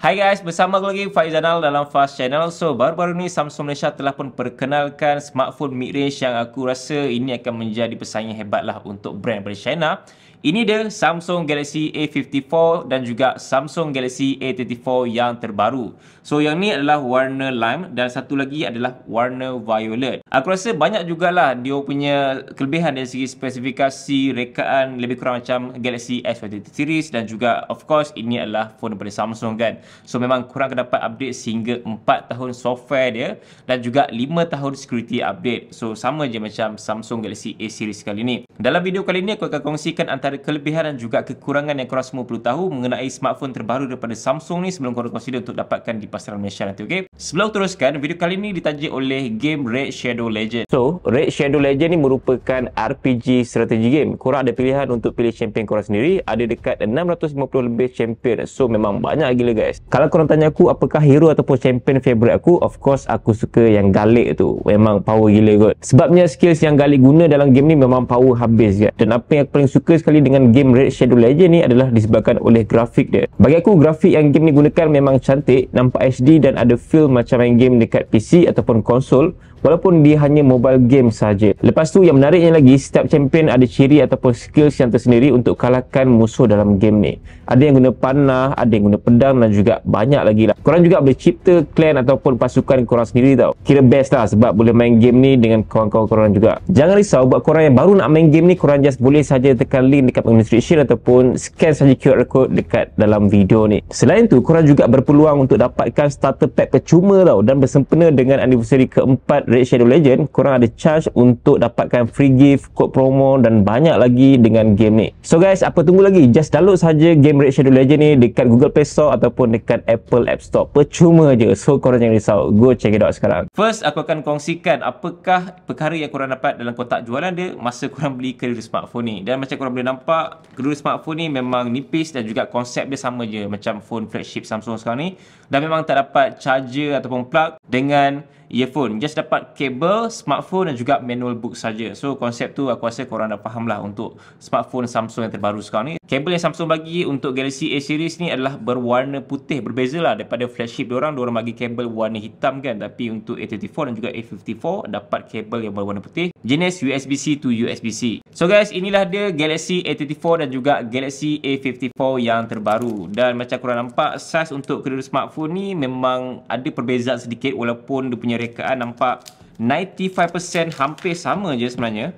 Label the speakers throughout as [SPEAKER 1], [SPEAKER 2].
[SPEAKER 1] Hai guys, bersama aku lagi Faizanal dalam Fast Channel. So, baru-baru ni Samsung Malaysia telah pun perkenalkan smartphone mid-range yang aku rasa ini akan menjadi pesaing hebatlah untuk brand dari China. Ini dia Samsung Galaxy A54 dan juga Samsung Galaxy A34 yang terbaru. So yang ni adalah warna lime dan satu lagi adalah warna violet. Aku rasa banyak jugalah dia punya kelebihan dari segi spesifikasi rekaan lebih kurang macam Galaxy S23 series dan juga of course ini adalah phone daripada Samsung kan. So memang kurang dapat update sehingga 4 tahun software dia dan juga 5 tahun security update. So sama je macam Samsung Galaxy A series kali ni. Dalam video kali ni aku akan kongsikan antara antara kelebihan dan juga kekurangan yang korang semua perlu tahu mengenai smartphone terbaru daripada Samsung ni sebelum korang consider untuk dapatkan di pasaran Malaysia nanti okey. Sebelum teruskan, video kali ni ditajik oleh game Red Shadow Legend. So, Red Shadow Legend ni merupakan RPG strategi game. Korang ada pilihan untuk pilih champion korang sendiri. Ada dekat 650 lebih champion. So, memang banyak gila guys. Kalau korang tanya aku apakah hero ataupun champion favorite aku, of course aku suka yang galik tu. Memang power gila kot. Sebabnya skills yang galik guna dalam game ni memang power habis guys. Dan apa yang aku paling suka sekali sekali dengan game Red Shadow Legend ni adalah disebabkan oleh grafik dia. Bagi aku grafik yang game ni gunakan memang cantik, nampak HD dan ada feel macam main game dekat PC ataupun konsol walaupun dia hanya mobile game saja. Lepas tu yang menariknya lagi setiap champion ada ciri ataupun skills yang tersendiri untuk kalahkan musuh dalam game ni. Ada yang guna panah, ada yang guna pedang dan juga banyak lagi lah. Korang juga boleh cipta clan ataupun pasukan korang sendiri tau. Kira best lah sebab boleh main game ni dengan kawan-kawan korang juga. Jangan risau buat korang yang baru nak main game ni korang just boleh saja tekan link dekat administration ataupun scan saja QR code dekat dalam video ni. Selain tu korang juga berpeluang untuk dapatkan starter pack percuma tau dan bersempena dengan anniversary keempat Red Shadow Legend, korang ada charge untuk dapatkan free gift, kod promo dan banyak lagi dengan game ni. So guys, apa tunggu lagi? Just download saja game Red Shadow Legend ni dekat Google Play Store ataupun dekat Apple App Store. Percuma je. So korang jangan risau. Go check it out sekarang. First, aku akan kongsikan apakah perkara yang korang dapat dalam kotak jualan dia masa korang beli kedua smartphone ni. Dan macam korang boleh nampak, kedua smartphone ni memang nipis dan juga konsep dia sama je macam phone flagship Samsung sekarang ni. Dan memang tak dapat charger ataupun plug dengan earphone. Just dapat kabel, smartphone dan juga manual book saja. So konsep tu aku rasa korang dah faham lah untuk smartphone Samsung yang terbaru sekarang ni. Kabel yang Samsung bagi untuk Galaxy A series ni adalah berwarna putih. Berbeza lah daripada flagship diorang. Diorang bagi kabel warna hitam kan. Tapi untuk A34 dan juga A54 dapat kabel yang berwarna putih. Jenis USB-C to USB-C. So guys, inilah dia Galaxy A34 dan juga Galaxy A54 yang terbaru. Dan macam korang nampak, size untuk kedua-dua smartphone ni memang ada perbezaan sedikit walaupun dia punya Amerikaan nampak 95% hampir sama je sebenarnya.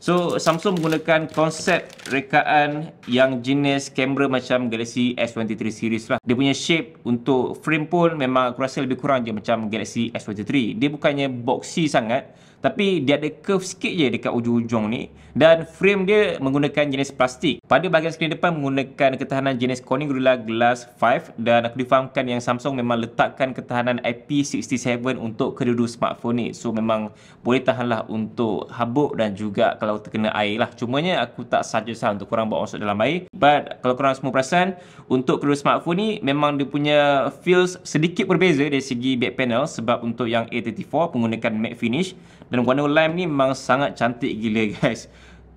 [SPEAKER 1] So Samsung menggunakan konsep rekaan yang jenis kamera macam Galaxy S23 series lah. Dia punya shape untuk frame pun memang aku rasa lebih kurang je macam Galaxy S23. Dia bukannya boxy sangat tapi dia ada curve sikit je dekat ujung-ujung ni dan frame dia menggunakan jenis plastik. Pada bahagian skrin depan menggunakan ketahanan jenis Corning Gorilla Glass 5 dan aku difahamkan yang Samsung memang letakkan ketahanan IP67 untuk kedua-dua smartphone ni. So memang boleh tahan lah untuk habuk dan juga kalau terkena air lah. Cumanya aku tak suggest lah untuk korang bawa masuk dalam air. But kalau korang semua perasan untuk kedua smartphone ni memang dia punya feels sedikit berbeza dari segi back panel sebab untuk yang A34 menggunakan matte finish dan warna lime ni memang sangat cantik gila guys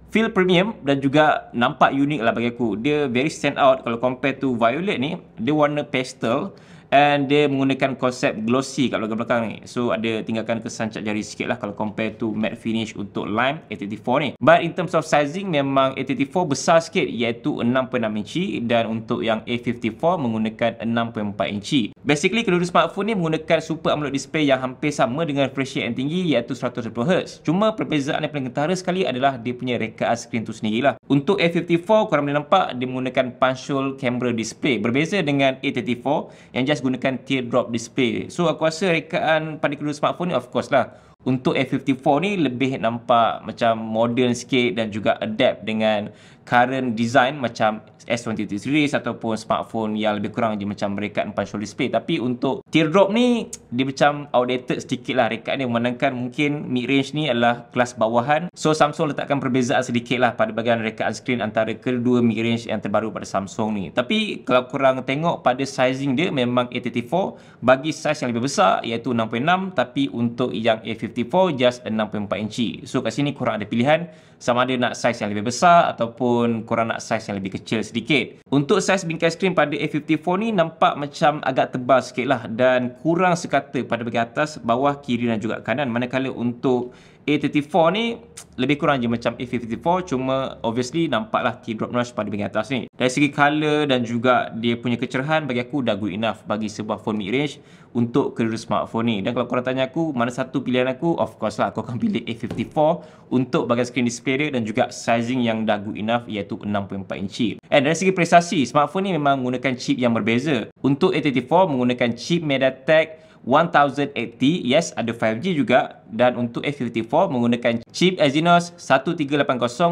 [SPEAKER 1] Feel premium dan juga nampak unik lah bagi aku Dia very stand out kalau compare to violet ni Dia warna pastel and dia menggunakan konsep glossy kat belakang-belakang ni so ada tinggalkan kesan cat jari sikit lah kalau compare to matte finish untuk lime 84 ni but in terms of sizing memang 84 besar sikit iaitu 6.6 inci dan untuk yang A54 menggunakan 6.4 inci basically kedua smartphone ni menggunakan super AMOLED display yang hampir sama dengan refresh rate yang tinggi iaitu 120Hz cuma perbezaan yang paling kentara sekali adalah dia punya rekaan skrin tu lah. untuk A54 korang boleh nampak dia menggunakan punch hole camera display berbeza dengan A34 yang just just gunakan teardrop display. So aku rasa rekaan pada kedua smartphone ni of course lah. Untuk F54 ni lebih nampak macam modern sikit dan juga adapt dengan current design macam S23 series ataupun smartphone yang lebih kurang je macam rekat empat show display tapi untuk teardrop ni dia macam outdated sedikit lah rekat ni memandangkan mungkin mid range ni adalah kelas bawahan so Samsung letakkan perbezaan sedikit lah pada bahagian rekaan screen antara kedua mid range yang terbaru pada Samsung ni tapi kalau kurang tengok pada sizing dia memang A34 bagi size yang lebih besar iaitu 6.6 tapi untuk yang A54 just 6.4 inci so kat sini korang ada pilihan sama ada nak size yang lebih besar ataupun kurang nak size yang lebih kecil sedikit sedikit. Untuk saiz bingkai skrin pada A54 ni nampak macam agak tebal sikit lah dan kurang sekata pada bagian atas, bawah, kiri dan juga kanan. Manakala untuk A34 ni lebih kurang je macam A54 cuma obviously nampaklah drop notch pada bahagian atas ni. Dari segi color dan juga dia punya kecerahan bagi aku dah good enough bagi sebuah phone mid-range untuk kedua smartphone ni. Dan kalau korang tanya aku mana satu pilihan aku, of course lah aku akan pilih A54 untuk bahagian screen display dia dan juga sizing yang dah good enough iaitu 6.4 inci. And dari segi prestasi, smartphone ni memang menggunakan chip yang berbeza. Untuk A34 menggunakan chip MediaTek 1080 yes ada 5G juga dan untuk A54 menggunakan chip Exynos 1380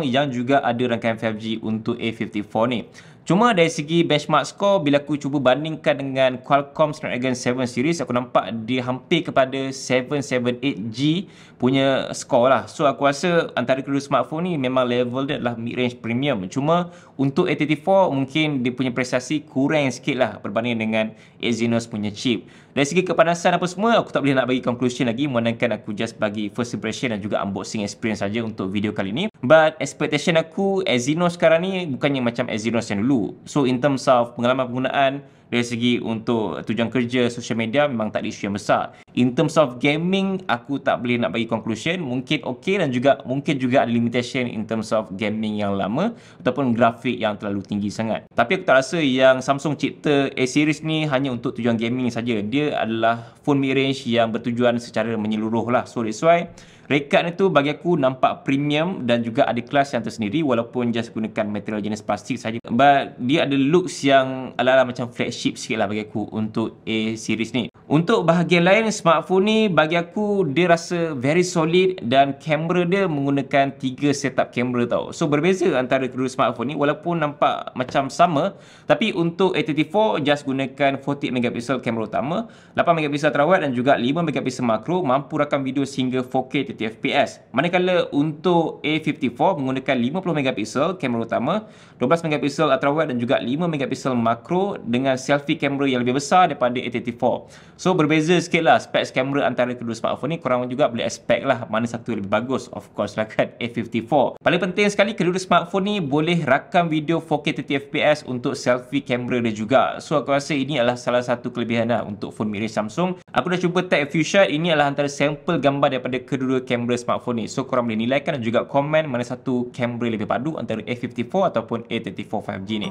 [SPEAKER 1] yang juga ada rangkaian 5G untuk A54 ni cuma dari segi benchmark score bila aku cuba bandingkan dengan Qualcomm Snapdragon 7 series aku nampak dia hampir kepada 778G punya score lah so aku rasa antara kedua smartphone ni memang level dia adalah mid-range premium cuma untuk A34 mungkin dia punya prestasi kurang sikit lah berbanding dengan Exynos punya chip dari segi kepanasan apa semua, aku tak boleh nak bagi conclusion lagi. Menangkan aku just bagi first impression dan juga unboxing experience saja untuk video kali ni. But expectation aku, Exynos sekarang ni bukannya macam Exynos yang dulu. So in terms of pengalaman penggunaan, dari segi untuk tujuan kerja social media memang tak ada isu yang besar in terms of gaming aku tak boleh nak bagi conclusion mungkin okey dan juga mungkin juga ada limitation in terms of gaming yang lama ataupun grafik yang terlalu tinggi sangat tapi aku tak rasa yang Samsung cipta A series ni hanya untuk tujuan gaming saja dia adalah phone mid range yang bertujuan secara menyeluruh lah so that's why Rekat ni tu bagi aku nampak premium dan juga ada kelas yang tersendiri walaupun just gunakan material jenis plastik saja. But dia ada looks yang ala-ala macam flagship sikit lah bagi aku untuk A series ni. Untuk bahagian lain smartphone ni bagi aku dia rasa very solid dan kamera dia menggunakan tiga setup kamera tau. So berbeza antara kedua smartphone ni walaupun nampak macam sama tapi untuk A34 just gunakan 40 megapixel kamera utama, 8 megapixel terawat dan juga 5 megapixel makro mampu rakam video sehingga 4K 50fps. Manakala untuk A54 menggunakan 50MP kamera utama, 12MP ultrawide dan juga 5MP makro dengan selfie kamera yang lebih besar daripada A34. So berbeza sikit lah specs kamera antara kedua smartphone ni korang juga boleh expect lah mana satu lebih bagus of course lah kan A54. Paling penting sekali kedua smartphone ni boleh rakam video 4K 30fps untuk selfie kamera dia juga. So aku rasa ini adalah salah satu kelebihan lah untuk phone mirip Samsung. Aku dah cuba tag a few shot. Ini adalah antara sampel gambar daripada kedua kamera smartphone ni. So korang boleh nilaikan dan juga komen mana satu kamera lebih padu antara A54 ataupun A34 5G ni.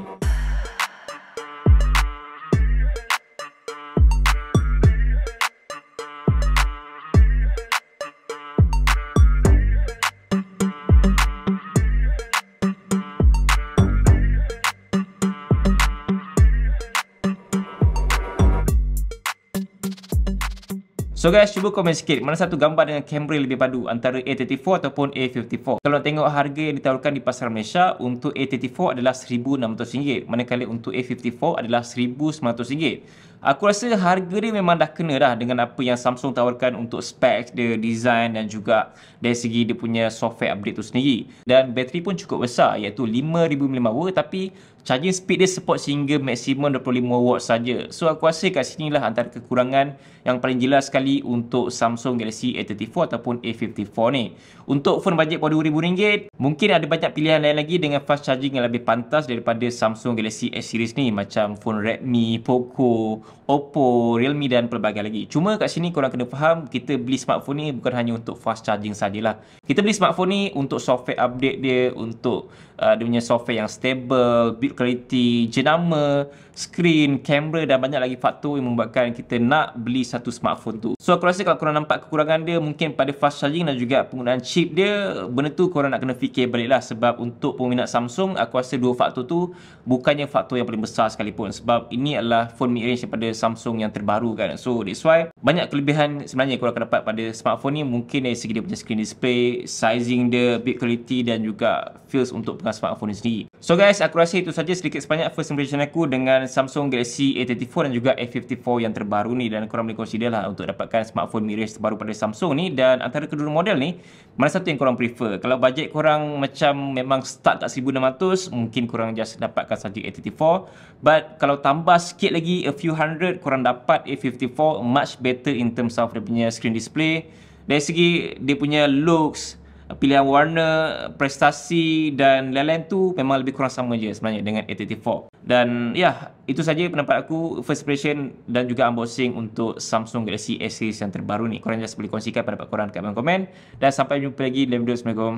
[SPEAKER 1] So guys, cuba komen sikit mana satu gambar dengan Camry lebih padu antara A34 ataupun A54. Kalau tengok harga yang ditawarkan di pasaran Malaysia untuk A34 adalah RM1,600 manakala untuk A54 adalah RM1,900. Aku rasa harga dia memang dah kena dah dengan apa yang Samsung tawarkan untuk specs dia, design dan juga dari segi dia punya software update tu sendiri. Dan bateri pun cukup besar iaitu 5000mAh tapi charging speed dia support sehingga maksimum 25W saja. So aku rasa kat sini lah antara kekurangan yang paling jelas sekali untuk Samsung Galaxy A34 ataupun A54 ni. Untuk phone bajet pada RM2000, mungkin ada banyak pilihan lain lagi dengan fast charging yang lebih pantas daripada Samsung Galaxy S series ni macam phone Redmi, Poco, Oppo, Realme dan pelbagai lagi. Cuma kat sini korang kena faham, kita beli smartphone ni bukan hanya untuk fast charging sajalah. Kita beli smartphone ni untuk software update dia, untuk uh, dia punya software yang stable, build quality, jenama, screen, kamera dan banyak lagi faktor yang membuatkan kita nak beli satu smartphone tu. So aku rasa kalau korang nampak kekurangan dia, mungkin pada fast charging dan juga penggunaan chip dia, benda tu korang nak kena fikir balik lah sebab untuk peminat Samsung, aku rasa dua faktor tu bukannya faktor yang paling besar sekalipun sebab ini adalah phone mid-range daripada daripada Samsung yang terbaru kan. So that's why banyak kelebihan sebenarnya kau akan dapat pada smartphone ni mungkin dari segi dia punya screen display, sizing dia, build quality dan juga feels untuk pengguna smartphone ni sendiri. So guys, aku rasa itu saja sedikit sebanyak first impression aku dengan Samsung Galaxy A34 dan juga A54 yang terbaru ni dan korang boleh consider lah untuk dapatkan smartphone mirage terbaru pada Samsung ni dan antara kedua model ni mana satu yang korang prefer? Kalau bajet korang macam memang start tak kat 1600 mungkin korang just dapatkan saja A34 but kalau tambah sikit lagi a few hundred 100 korang dapat A54 much better in terms of dia punya screen display dari segi dia punya looks pilihan warna prestasi dan lain-lain tu memang lebih kurang sama je sebenarnya dengan A34 dan ya yeah, itu saja pendapat aku first impression dan juga unboxing untuk Samsung Galaxy S series yang terbaru ni korang just boleh kongsikan pendapat korang dekat komen dan sampai jumpa lagi dalam video assalamualaikum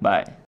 [SPEAKER 1] bye